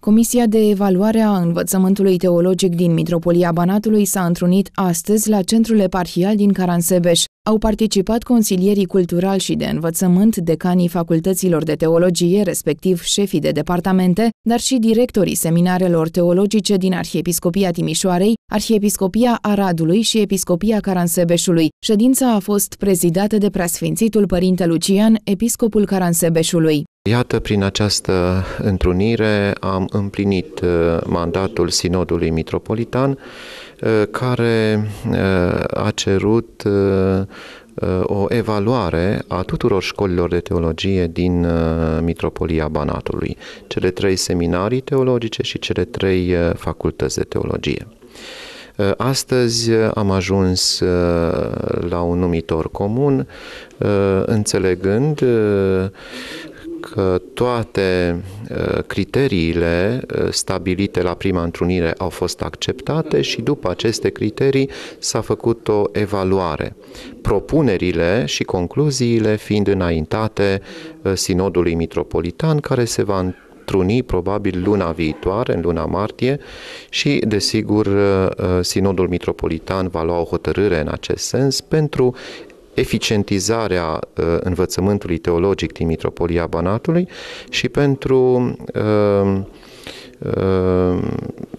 Comisia de evaluare a învățământului teologic din Mitropolia Banatului s-a întrunit astăzi la Centrul Eparhial din Caransebeș. Au participat consilierii culturali și de învățământ, decanii facultăților de teologie, respectiv șefii de departamente, dar și directorii seminarelor teologice din Arhiepiscopia Timișoarei, Arhiepiscopia Aradului și Episcopia Caransebeșului. Ședința a fost prezidată de preasfințitul Părinte Lucian, episcopul Caransebeșului. Iată, prin această întrunire am împlinit uh, mandatul Sinodului Mitropolitan, uh, care uh, a cerut o evaluare a tuturor școlilor de teologie din Mitropolia Banatului, cele trei seminarii teologice și cele trei facultăți de teologie. Astăzi am ajuns la un numitor comun, înțelegând că toate ă, criteriile ă, stabilite la prima întrunire au fost acceptate și după aceste criterii s-a făcut o evaluare. Propunerile și concluziile fiind înaintate ă, Sinodului Mitropolitan care se va întruni probabil luna viitoare, în luna martie și, desigur, Sinodul Mitropolitan va lua o hotărâre în acest sens pentru eficientizarea uh, învățământului teologic din Mitropolia Banatului și pentru uh, uh,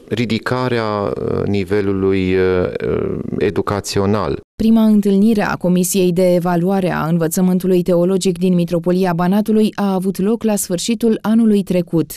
ridicarea nivelului educațional. Prima întâlnire a Comisiei de Evaluare a Învățământului Teologic din Mitropolia Banatului a avut loc la sfârșitul anului trecut.